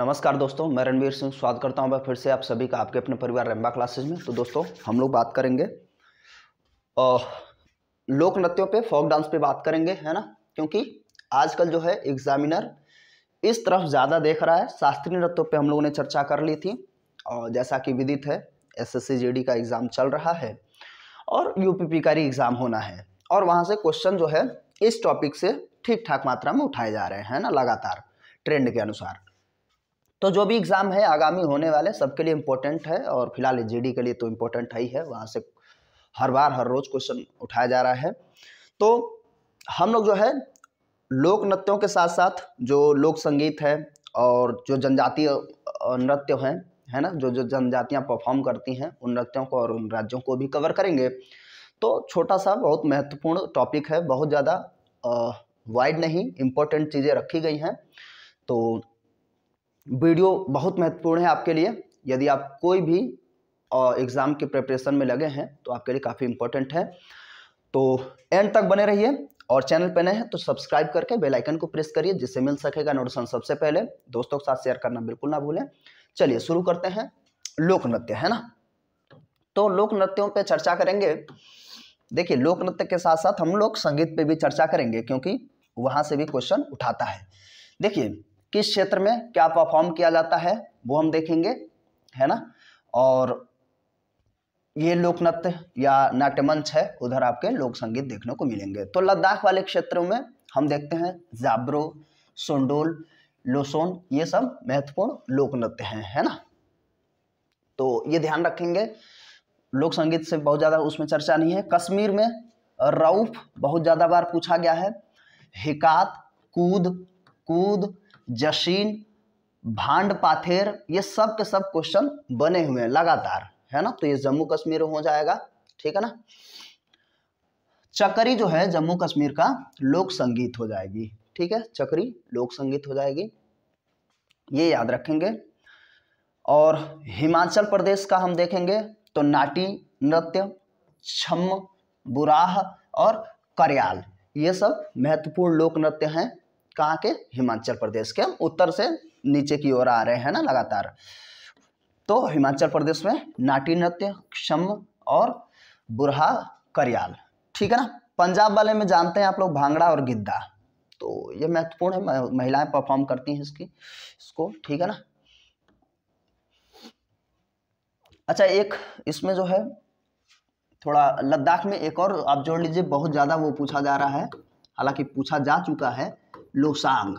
नमस्कार दोस्तों मैं रणवीर सिंह स्वागत करता हूं मैं फिर से आप सभी का आपके अपने परिवार रेम्बा क्लासेस में तो दोस्तों हम लोग बात करेंगे लोक नृत्यों पे फोक डांस पे बात करेंगे है ना क्योंकि आजकल जो है एग्जामिनर इस तरफ ज़्यादा देख रहा है शास्त्रीय नृत्यों पे हम लोगों ने चर्चा कर ली थी और जैसा कि विदित है एस एस का एग्ज़ाम चल रहा है और यूपीपी का भी एग्ज़ाम होना है और वहाँ से क्वेश्चन जो है इस टॉपिक से ठीक ठाक मात्रा में उठाए जा रहे हैं ना लगातार ट्रेंड के अनुसार तो जो भी एग्ज़ाम है आगामी होने वाले सबके लिए इम्पोर्टेंट है और फिलहाल जीडी के लिए तो इम्पोर्टेंट है ही है वहाँ से हर बार हर रोज़ क्वेश्चन उठाया जा रहा है तो हम लोग जो है लोक नृत्यों के साथ साथ जो लोक संगीत है और जो जनजातीय नृत्य हैं है ना जो जो जनजातियाँ परफॉर्म करती हैं उन नृत्यों को और उन राज्यों को भी कवर करेंगे तो छोटा सा बहुत महत्वपूर्ण टॉपिक है बहुत ज़्यादा वाइड नहीं इम्पोर्टेंट चीज़ें रखी गई हैं तो वीडियो बहुत महत्वपूर्ण है आपके लिए यदि आप कोई भी एग्ज़ाम के प्रिपरेशन में लगे हैं तो आपके लिए काफ़ी इंपॉर्टेंट है तो एंड तक बने रहिए और चैनल पर नए हैं तो सब्सक्राइब करके बेल आइकन को प्रेस करिए जिससे मिल सकेगा नोटिसन सबसे पहले दोस्तों के साथ शेयर करना बिल्कुल ना भूलें चलिए शुरू करते हैं लोक नृत्य है ना तो लोक नृत्यों पे चर्चा करेंगे देखिए लोक नृत्य के साथ साथ हम लोग संगीत पे भी चर्चा करेंगे क्योंकि वहाँ से भी क्वेश्चन उठाता है देखिए किस क्षेत्र में क्या परफॉर्म किया जाता है वो हम देखेंगे है ना और ये लोक नृत्य या नाट्यमंच है उधर आपके लोक संगीत देखने को मिलेंगे तो लद्दाख वाले क्षेत्रों में हम देखते हैं जाबरो सोंडोल लोसोन ये सब महत्वपूर्ण लोक नृत्य हैं है ना तो ये ध्यान रखेंगे लोक संगीत से बहुत ज़्यादा उसमें चर्चा नहीं है कश्मीर में राउफ बहुत ज़्यादा बार पूछा गया है हिकात कूद कूद जशीन भांड पाथेर ये सब के सब क्वेश्चन बने हुए हैं लगातार है ना तो ये जम्मू कश्मीर हो जाएगा ठीक है ना चकरी जो है जम्मू कश्मीर का लोक संगीत हो जाएगी ठीक है चकरी लोक संगीत हो जाएगी ये याद रखेंगे और हिमाचल प्रदेश का हम देखेंगे तो नाटी नृत्य छम बुराह और करयाल ये सब महत्वपूर्ण लोक नृत्य हैं कहाँ के हिमाचल प्रदेश के हम उत्तर से नीचे की ओर आ रहे हैं ना लगातार तो हिमाचल प्रदेश में नाटी नृत्य क्षम और बुरहा करियाल ठीक है ना पंजाब वाले में जानते हैं आप लोग भांगड़ा और गिद्दा तो ये महत्वपूर्ण है महिलाएं परफॉर्म करती हैं इसकी इसको ठीक है ना अच्छा एक इसमें जो है थोड़ा लद्दाख में एक और आप जोड़ लीजिए बहुत ज़्यादा वो पूछा जा रहा है हालांकि पूछा जा चुका है लोसांग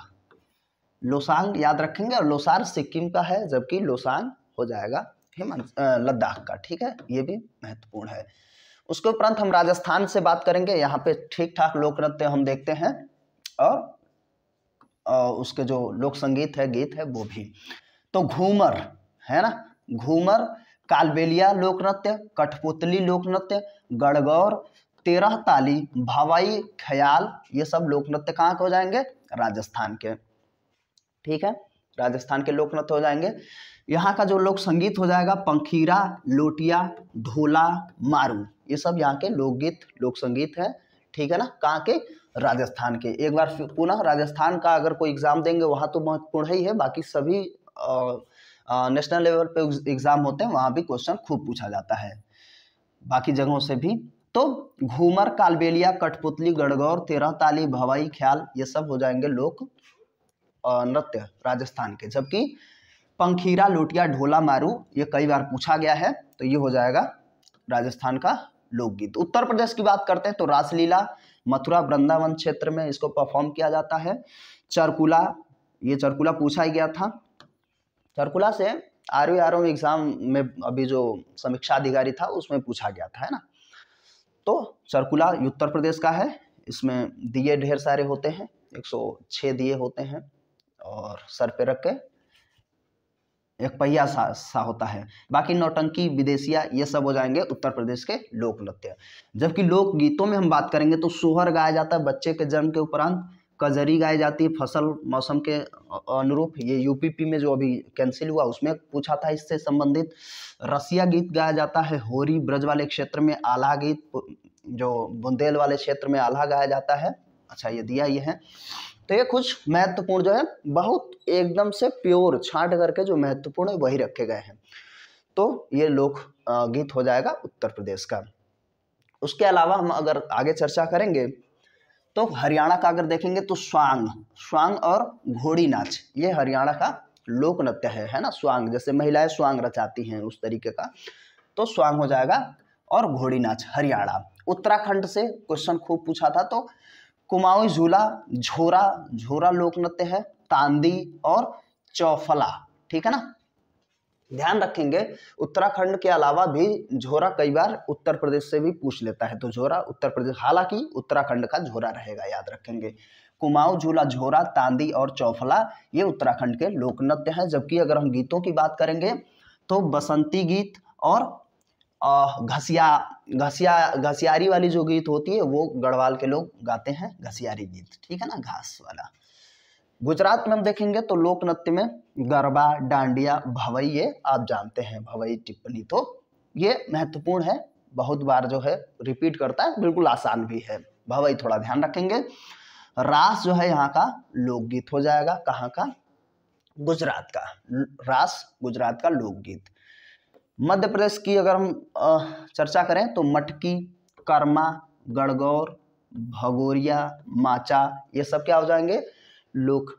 लोसांग याद रखेंगे और लोसार सिक्किम का है जबकि लोसांग हो जाएगा हिमांच लद्दाख का ठीक है ये भी महत्वपूर्ण है उसके उपरांत हम राजस्थान से बात करेंगे यहाँ पे ठीक ठाक लोक नृत्य हम देखते हैं और उसके जो लोक संगीत है गीत है वो भी तो घूमर है ना घूमर कालबेलिया लोक नृत्य कठपुतली लोक नृत्य गड़गौर तेरह ताली भावाई ख्याल ये सब लोक नृत्य कहाँ के हो जाएंगे राजस्थान के ठीक है राजस्थान के लोक नृत्य हो जाएंगे यहाँ का जो लोक संगीत हो जाएगा पंखीरा लोटिया ढोला मारू ये सब यहाँ के लोकगीत लोक संगीत है ठीक है ना कहाँ के राजस्थान के एक बार पुनः राजस्थान का अगर कोई एग्जाम देंगे वहाँ तो महत्वपूर्ण ही है बाकी सभी नेशनल लेवल पे एग्जाम होते हैं वहाँ भी क्वेश्चन खूब पूछा जाता है बाकी जगहों से भी तो घूमर कालबेलिया कठपुतली गढ़गौर तेरह ताली भवाई ख्याल ये सब हो जाएंगे लोक नृत्य राजस्थान के जबकि पंखीरा लोटिया ढोला मारू ये कई बार पूछा गया है तो ये हो जाएगा राजस्थान का लोकगीत उत्तर प्रदेश की बात करते हैं तो रासलीला मथुरा वृंदावन क्षेत्र में इसको परफॉर्म किया जाता है चरकुला ये चरकुला पूछा ही गया था चरकुला से आर एग्जाम में अभी जो समीक्षा अधिकारी था उसमें पूछा गया था है ना तो सर्कुला उत्तर प्रदेश का है इसमें दिए ढेर सारे होते हैं 106 दिए होते हैं और सर पे रख के एक पहिया सा, सा होता है बाकी नौटंकी विदेशिया ये सब हो जाएंगे उत्तर प्रदेश के लोक नृत्य जबकि लोक गीतों में हम बात करेंगे तो सोहर गाया जाता है बच्चे के जन्म के उपरांत कजरी गाई जाती है फसल मौसम के अनुरूप ये यूपीपी में जो अभी कैंसिल हुआ उसमें पूछा था इससे संबंधित रसिया गीत गाया जाता है होरी ब्रज वाले क्षेत्र में आल्हा गीत जो बुंदेल वाले क्षेत्र में आल्हा गाया जाता है अच्छा ये दिया ये है तो ये कुछ महत्वपूर्ण जो है बहुत एकदम से प्योर छाट करके जो महत्वपूर्ण है वही रखे गए हैं तो ये लोक गीत हो जाएगा उत्तर प्रदेश का उसके अलावा हम अगर आगे चर्चा करेंगे तो हरियाणा का अगर देखेंगे तो स्वांग स्वांग और घोड़ी नाच ये हरियाणा का लोक नृत्य है है ना स्वांग जैसे महिलाएं स्वांग रचाती हैं उस तरीके का तो स्वांग हो जाएगा और घोड़ी नाच हरियाणा उत्तराखंड से क्वेश्चन खूब पूछा था तो कुमाऊं झूला झोरा झोरा लोक नृत्य है तांदी और चौफला ठीक है ना ध्यान रखेंगे उत्तराखंड के अलावा भी झोरा कई बार उत्तर प्रदेश से भी पूछ लेता है तो झोरा उत्तर प्रदेश हालांकि उत्तराखंड का झोरा रहेगा याद रखेंगे कुमाऊ झूला झोरा तांदी और चौफला ये उत्तराखंड के लोक नृत्य हैं जबकि अगर हम गीतों की बात करेंगे तो बसंती गीत और घसिया घसिया घसियारी वाली जो गीत होती है वो गढ़वाल के लोग गाते हैं घसियारी गीत ठीक है ना घास वाला गुजरात में हम देखेंगे तो लोक नृत्य में गरबा डांडिया भवई ये आप जानते हैं भवई टिप्पणी तो ये महत्वपूर्ण है बहुत बार जो है रिपीट करता है बिल्कुल आसान भी है भवई थोड़ा ध्यान रखेंगे रास जो है यहाँ का लोकगीत हो जाएगा कहाँ का गुजरात का रास गुजरात का लोकगीत मध्य प्रदेश की अगर हम चर्चा करें तो मटकी कर्मा गणगौर भगोरिया माचा ये सब क्या हो जाएंगे लोक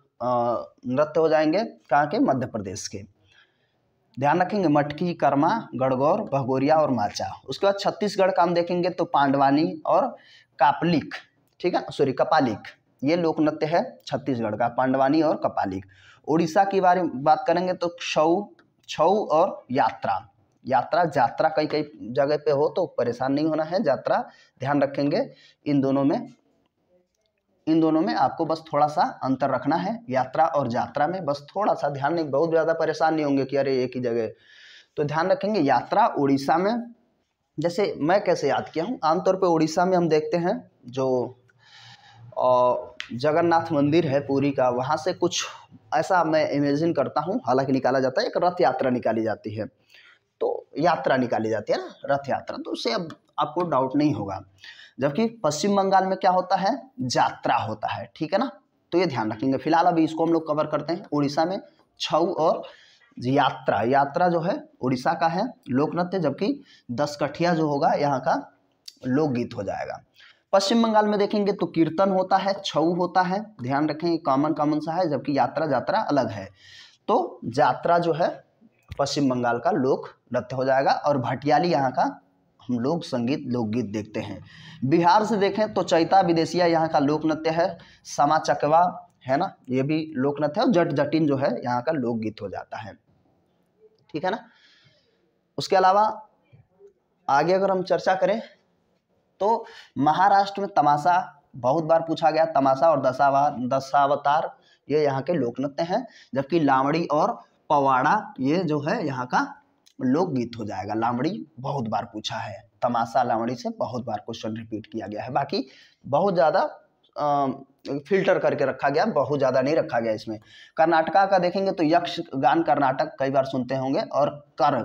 नृत्य हो जाएंगे कहाँ के मध्य प्रदेश के ध्यान रखेंगे मटकी कर्मा गड़गौर भगोरिया और माचा उसके बाद छत्तीसगढ़ का हम देखेंगे तो पांडवानी और कापलिक ठीक है सॉरी कपालिक ये लोक नृत्य है छत्तीसगढ़ का पांडवानी और कपालिक उड़ीसा की बारे बात करेंगे तो छऊ छऊ और यात्रा यात्रा यात्रा कई कई जगह पे हो तो परेशान नहीं होना है यात्रा ध्यान रखेंगे इन दोनों में इन दोनों में आपको बस थोड़ा सा अंतर रखना है यात्रा और यात्रा में बस थोड़ा सा ध्यान नहीं बहुत ज़्यादा परेशान नहीं होंगे कि अरे एक ही जगह तो ध्यान रखेंगे यात्रा उड़ीसा में जैसे मैं कैसे याद किया हूँ आमतौर पर उड़ीसा में हम देखते हैं जो जगन्नाथ मंदिर है पूरी का वहाँ से कुछ ऐसा मैं इमेजिन करता हूँ हालांकि निकाला जाता है एक रथ यात्रा निकाली जाती है तो यात्रा निकाली जाती है ना रथ यात्रा तो उससे अब आपको डाउट नहीं होगा जबकि पश्चिम बंगाल में क्या होता है जात्रा होता है ठीक है ना तो ये ध्यान रखेंगे फिलहाल अभी इसको हम लोग कवर करते हैं उड़ीसा में छऊ और यात्रा यात्रा जो है उड़ीसा का है लोक नृत्य जबकि दस कठिया जो होगा यहाँ का लोकगीत हो जाएगा पश्चिम बंगाल में देखेंगे तो कीर्तन होता है छऊ होता है ध्यान रखें कॉमन कॉमन सा है जबकि यात्रा यात्रा अलग है तो यात्रा जो है पश्चिम बंगाल का लोक नृत्य हो जाएगा और भटियाली यहाँ का हम लोग संगीत लोकगीत देखते हैं बिहार से देखें तो चैता विदेशिया यहाँ का लोक नृत्य है समा चकवा है ना ये भी लोक नृत्य है और जट जटिन जो है यहाँ का लोकगीत हो जाता है ठीक है ना उसके अलावा आगे अगर हम चर्चा करें तो महाराष्ट्र में तमाशा बहुत बार पूछा गया तमाशा और दशावा दशावतार ये यहाँ के लोक नृत्य हैं जबकि लावड़ी और पवाड़ा ये जो है यहाँ का लोकगीत हो जाएगा लामड़ी बहुत बार पूछा है तमाशा लामड़ी से बहुत बार क्वेश्चन रिपीट किया गया है बाकी बहुत ज़्यादा फिल्टर करके रखा गया बहुत ज़्यादा नहीं रखा गया इसमें कर्नाटका का देखेंगे तो यक्ष गान कर्नाटक कई बार सुनते होंगे और कर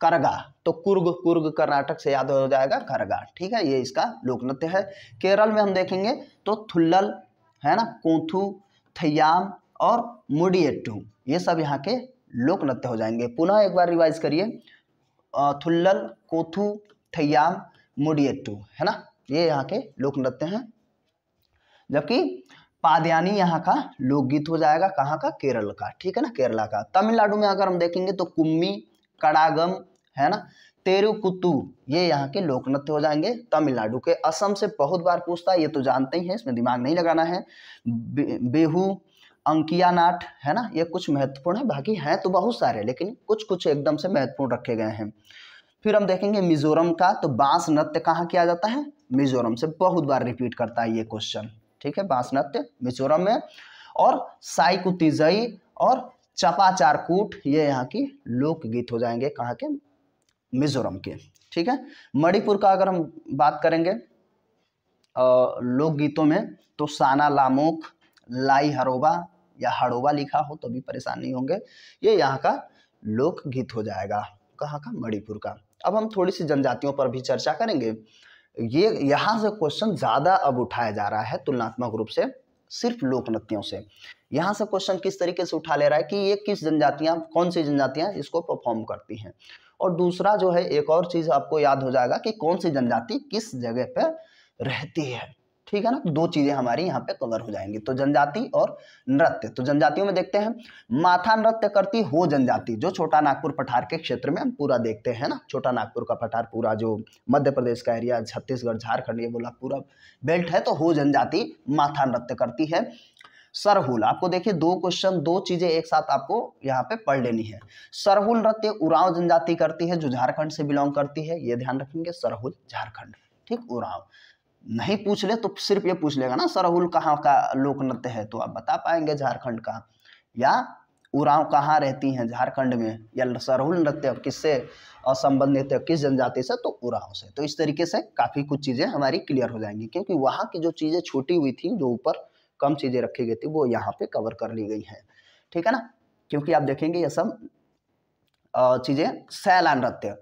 करगा तो कुर्ग कुर्ग कर्नाटक से याद हो जाएगा करगा ठीक है ये इसका लोक नृत्य है केरल में हम देखेंगे तो थुल्लल है ना कोथू थैयाम और मुडियटू ये सब यहाँ के लोक नृत्य हो जाएंगे पुनः एक बार रिवाइज करिए थुल्लल कोथु थैयाम मुडियटू है ना ये यहाँ के लोक नृत्य हैं जबकि पादयानी यहाँ का लोकगीत हो जाएगा कहाँ का केरल का ठीक है ना केरला का तमिलनाडु में अगर हम देखेंगे तो कुम्मी कड़ागम है ना तेरुकुतु ये यहाँ के लोक नृत्य हो जाएंगे तमिलनाडु के असम से बहुत बार पूछता है ये तो जानते ही हैं इसमें दिमाग नहीं लगाना है बेहू अंकिया नाट है ना ये कुछ महत्वपूर्ण है बाकी हैं तो बहुत सारे लेकिन कुछ कुछ एकदम से महत्वपूर्ण रखे गए हैं फिर हम देखेंगे मिजोरम का तो बांस नृत्य कहाँ किया जाता है मिजोरम से बहुत बार रिपीट करता है ये क्वेश्चन ठीक है बांस नृत्य मिजोरम में और साइकुतिजई और चपाचारकूट ये यहाँ की लोकगीत हो जाएंगे कहाँ के मिजोरम के ठीक है मणिपुर का अगर हम बात करेंगे लोकगीतों में तो साना लामोक लाई हरोबा या हड़ोवा लिखा हो तो भी परेशान नहीं होंगे ये यहाँ का लोकगीत हो जाएगा कहाँ का मणिपुर का अब हम थोड़ी सी जनजातियों पर भी चर्चा करेंगे ये यहाँ से क्वेश्चन ज़्यादा अब उठाया जा रहा है तुलनात्मक रूप से सिर्फ लोक नृत्यों से यहाँ से क्वेश्चन किस तरीके से उठा ले रहा है कि ये किस जनजातियाँ कौन सी जनजातियाँ इसको परफॉर्म करती हैं और दूसरा जो है एक और चीज़ आपको याद हो जाएगा कि कौन सी जनजाति किस जगह पर रहती है ठीक है ना दो चीजें हमारी यहाँ पे कवर हो जाएंगी तो जनजाति और नृत्य तो जनजातियों में देखते हैं माथा नृत्य करती हो जनजाति जो छोटा नागपुर पठार के क्षेत्र में हम पूरा देखते हैं ना छोटा नागपुर का पठार पूरा जो मध्य प्रदेश का एरिया छत्तीसगढ़ झारखंड ये बोला पूरा बेल्ट है तो हो जनजाति माथा नृत्य करती है सरहुल आपको देखिए दो क्वेश्चन दो चीजें एक साथ आपको यहाँ पे पढ़ लेनी है सरहुल नृत्य उराव जनजाति करती है जो झारखंड से बिलोंग करती है ये ध्यान रखेंगे सरहुल झारखंड ठीक उराव नहीं पूछ ले तो सिर्फ ये पूछ लेगा ना सरहुल कहाँ का लोक नृत्य है तो आप बता पाएंगे झारखंड का या उराव कहाँ रहती हैं झारखंड में या सरहुल नृत्य किससे संबंधित है किस जनजाति से तो उराव से तो इस तरीके से काफ़ी कुछ चीज़ें हमारी क्लियर हो जाएंगी क्योंकि वहाँ की जो चीज़ें छोटी हुई थी जो ऊपर कम चीज़ें रखी गई थी वो यहाँ पे कवर कर ली गई हैं ठीक है ना क्योंकि आप देखेंगे ये सब चीज़ें सैला नृत्य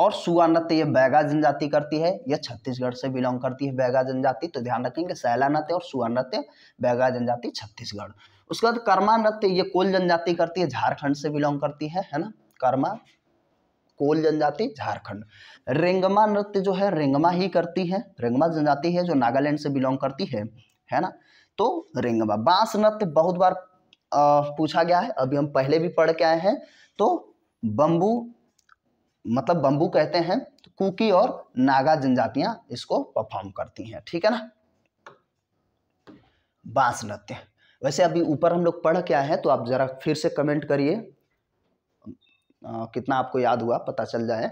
और सुआ नृत्य ये बैगा जनजाति करती है यह छत्तीसगढ़ से बिलोंग करती है बैगा जनजाति तो ध्यान रखेंगे सैला नृत्य और सुआ नृत्य बैगा जनजाति छत्तीसगढ़ उसके बाद कर्मा नृत्य ये कोल जनजाति करती है झारखंड से बिलोंग करती है है ना कर्मा कोल जनजाति झारखंड रेंगमा नृत्य जो है रेंगमा ही करती है रेंगमा जनजाति है जो नागालैंड से बिलोंग करती है है ना तो रेंगमा बांस नृत्य बहुत बार आ, पूछा गया है अभी हम पहले भी पढ़ के आए हैं तो बंबू मतलब बंबू कहते हैं तो कुकी और नागा जनजातियां इसको परफॉर्म करती हैं ठीक है ना बांस नृत्य वैसे अभी ऊपर हम लोग पढ़ क्या है तो आप जरा फिर से कमेंट करिए कितना आपको याद हुआ पता चल जाए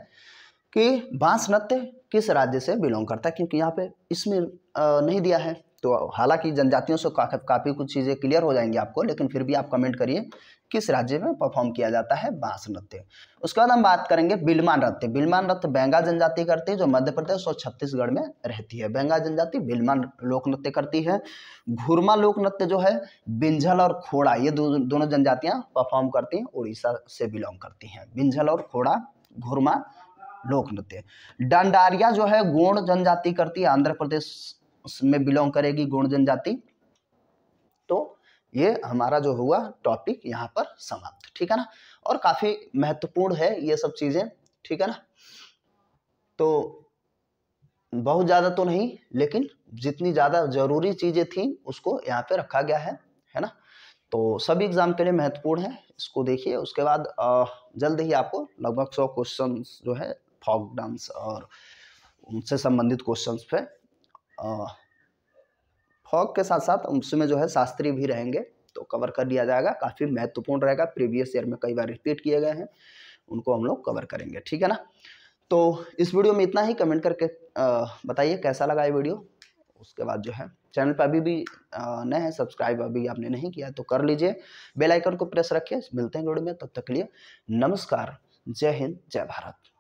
कि बांस नृत्य किस राज्य से बिलोंग करता है क्योंकि यहाँ पे इसमें नहीं दिया है तो हालांकि जनजातियों से का, काफ़ी कुछ चीज़ें क्लियर हो जाएंगी आपको लेकिन फिर भी आप कमेंट करिए किस राज्य में परफॉर्म किया जाता है बांस नृत्य उसके बाद हम बात करेंगे बिलमान नृत्य बिलमान नृत्य बंगाल जनजाति करती है जो मध्य प्रदेश और छत्तीसगढ़ में रहती है बंगाल जनजाति बिलमान लोक नृत्य करती है घुरमा लोक नृत्य जो है बिंझल और खोड़ा ये दो, दोनों जनजातियाँ परफॉर्म करती हैं उड़ीसा से बिलोंग करती हैं बिंझल और खोड़ा घुरमा लोक नृत्य डंडारिया जो है गोंड जनजाति करती है आंध्र प्रदेश उसमें बिलोंग करेगी गुण जनजाति तो ये हमारा जो हुआ टॉपिक यहाँ पर समाप्त ठीक है ना और काफी महत्वपूर्ण है ये सब चीजें ठीक है ना तो बहुत ज्यादा तो नहीं लेकिन जितनी ज्यादा जरूरी चीजें थी उसको यहाँ पे रखा गया है है ना तो सभी एग्जाम के लिए महत्वपूर्ण है इसको देखिए उसके बाद जल्द ही आपको लगभग सौ क्वेश्चन जो है फॉक डांस और उनसे संबंधित क्वेश्चन पे फॉग के साथ साथ उसमें जो है शास्त्री भी रहेंगे तो कवर कर लिया जाएगा काफ़ी महत्वपूर्ण रहेगा प्रीवियस ईयर में कई बार रिपीट किए गए हैं उनको हम लोग कवर करेंगे ठीक है ना तो इस वीडियो में इतना ही कमेंट करके बताइए कैसा लगा ये वीडियो उसके बाद जो है चैनल पर अभी भी नए हैं सब्सक्राइब अभी आपने नहीं किया तो कर लीजिए बेल आइकन को प्रेस रखिए मिलते हैं वीडियो में तब तक के लिए नमस्कार जय हिंद जय भारत